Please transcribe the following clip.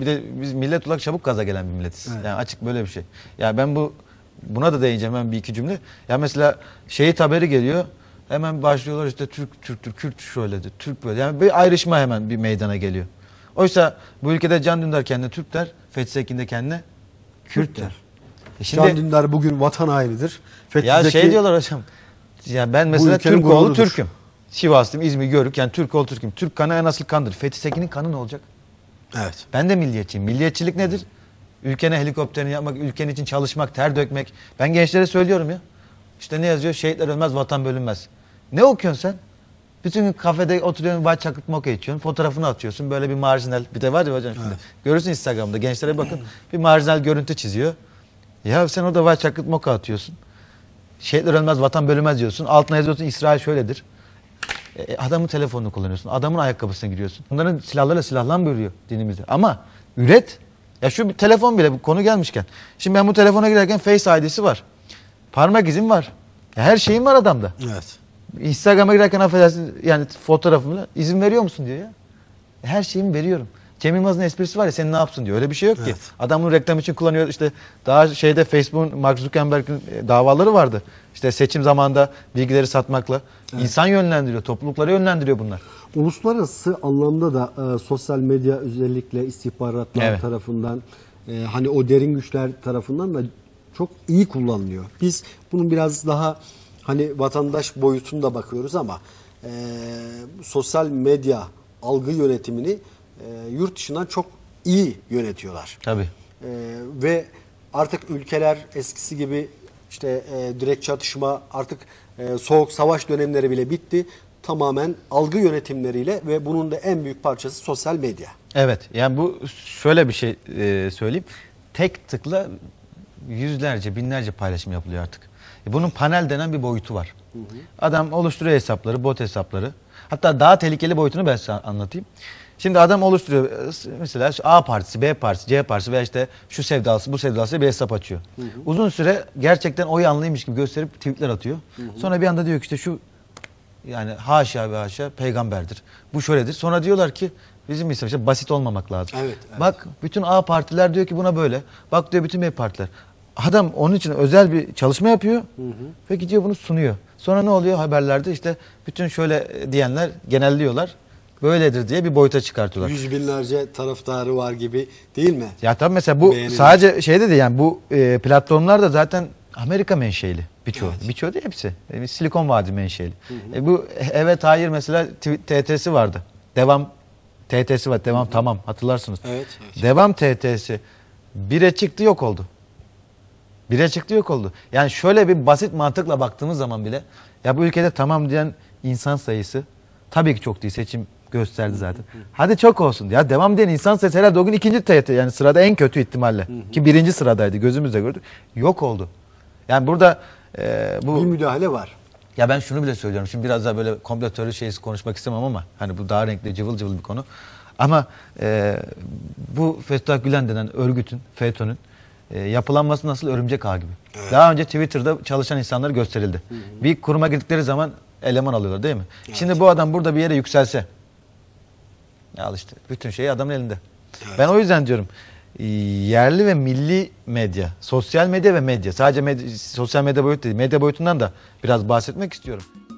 Bir de biz millet olarak çabuk gaza gelen bir milletiz. Evet. Yani açık böyle bir şey. Ya ben bu buna da değineceğim ben bir iki cümle. Ya mesela şehit haberi geliyor. Hemen başlıyorlar işte Türk Türktür, Kürt şöyledir, Türk böyle. Yani bir ayrışma hemen bir meydana geliyor. Oysa bu ülkede Can Dündar kendine Türk der, Fethi Sekin de kendine Kürt der. E şimdi, Can Dündar bugün vatan hainidir. Fethi ya şey Zeki, şey diyorlar hocam. Ya ben mesela Türk oğlu Türk'üm. Sivas'tım, İzmir, Görük. Yani Türk oğlu Türk'üm. Türk kanı en asıl kandır. Fethi Sekin'in kanı ne olacak? Evet. Ben de milliyetçiyim. Milliyetçilik nedir? Ülkene helikopterini yapmak, ülken için çalışmak, ter dökmek. Ben gençlere söylüyorum ya. İşte ne yazıyor? Şehitler ölmez, vatan bölünmez. Ne okuyorsun sen? Bütün gün kafede oturuyorsun, vay çakıt moka içiyorsun, fotoğrafını atıyorsun. Böyle bir marjinal, bir de var ya hocam şimdi. Evet. Görürsün Instagram'da, gençlere bakın. bir marjinal görüntü çiziyor. Ya sen orada vay çakıt moka atıyorsun. Şehitler ölmez, vatan bölünmez diyorsun. Altına yazıyorsun İsrail şöyledir. E, e, adamın telefonunu kullanıyorsun. Adamın ayakkabısına giriyorsun. Bunların silahlarla silahlanmıyor dinimizde. Ama üret. Ya şu bir telefon bile bu konu gelmişken. Şimdi ben bu telefona girerken Face ID'si var. Parmak izim var. Ya her şeyim var adamda. Evet. Instagram'a girerken affedersin yani fotoğrafımla izin veriyor musun diyor ya. Her şeyimi veriyorum. Cem Yılmaz'ın esprisi var ya sen ne yapsın diyor. Öyle bir şey yok ki. Adam bunu reklam için kullanıyor. İşte daha şeyde Facebook'un Mark Zuckerberg'in e, davaları vardı. İşte seçim zamanında bilgileri satmakla evet. insan yönlendiriyor, toplulukları yönlendiriyor bunlar. Uluslararası anlamda da e, sosyal medya özellikle istihbaratlar evet. tarafından e, hani o derin güçler tarafından da çok iyi kullanılıyor. Biz bunun biraz daha hani vatandaş boyutunda bakıyoruz ama e, sosyal medya algı yönetimini e, yurt dışından çok iyi yönetiyorlar. Tabii. E, ve artık ülkeler eskisi gibi işte e, direkt çatışma artık e, soğuk savaş dönemleri bile bitti. Tamamen algı yönetimleriyle ve bunun da en büyük parçası sosyal medya. Evet yani bu şöyle bir şey e, söyleyeyim. Tek tıkla yüzlerce binlerce paylaşım yapılıyor artık. E, bunun panel denen bir boyutu var. Hı hı. Adam oluşturuyor hesapları, bot hesapları. Hatta daha tehlikeli boyutunu ben size anlatayım. Şimdi adam oluşturuyor mesela A partisi, B partisi, C partisi veya işte şu sevdalısı bu sevdalısı bir hesap açıyor. Hı hı. Uzun süre gerçekten oy yanlıymış gibi gösterip tweetler atıyor. Hı hı. Sonra bir anda diyor ki işte şu yani haşa ve haşa peygamberdir. Bu şöyledir. Sonra diyorlar ki bizim ise işte basit olmamak lazım. Evet, evet. Bak bütün A partiler diyor ki buna böyle. Bak diyor bütün B partiler. Adam onun için özel bir çalışma yapıyor hı hı. ve gidiyor bunu sunuyor. Sonra ne oluyor haberlerde işte bütün şöyle diyenler genelliyorlar böyledir diye bir boyuta çıkartıyorlar. Yüz binlerce taraftarı var gibi değil mi? Ya tabii mesela bu Beğenilmiş. sadece şey dedi yani bu e, platformlar da zaten Amerika menşeli birçoğu. Evet. Birçoğu da hepsi. E, Silikon Vadi menşeli. Hı hı. E, bu evet hayır mesela TT'si vardı. Devam TT'si var. Devam hı hı. tamam hatırlarsınız. Evet, evet. Devam TT'si. Bire çıktı yok oldu. Bire çıktı yok oldu. Yani şöyle bir basit mantıkla baktığımız zaman bile ya bu ülkede tamam diyen insan sayısı tabii ki çok değil. Seçim gösterdi zaten. Hadi çok olsun. Ya devam diyen insan sayısı herhalde o gün ikinci TYT yani sırada en kötü ihtimalle. Ki birinci sıradaydı gözümüzle gördük. Yok oldu. Yani burada e, bu... Bir müdahale var. Ya ben şunu bile söylüyorum. Şimdi biraz daha böyle komplo teori şeysi konuşmak istemem ama hani bu daha renkli cıvıl cıvıl bir konu. Ama e, bu Fethullah Gülen denen örgütün, FETÖ'nün e, yapılanması nasıl örümcek ağ gibi. Evet. Daha önce Twitter'da çalışan insanlar gösterildi. Hı hı. Bir kuruma girdikleri zaman eleman alıyorlar değil mi? Evet. Şimdi bu adam burada bir yere yükselse, ya işte bütün şey adamın elinde. Evet. Ben o yüzden diyorum e, yerli ve milli medya, sosyal medya ve medya. Sadece medya, sosyal medya boyutu değil, medya boyutundan da biraz bahsetmek istiyorum.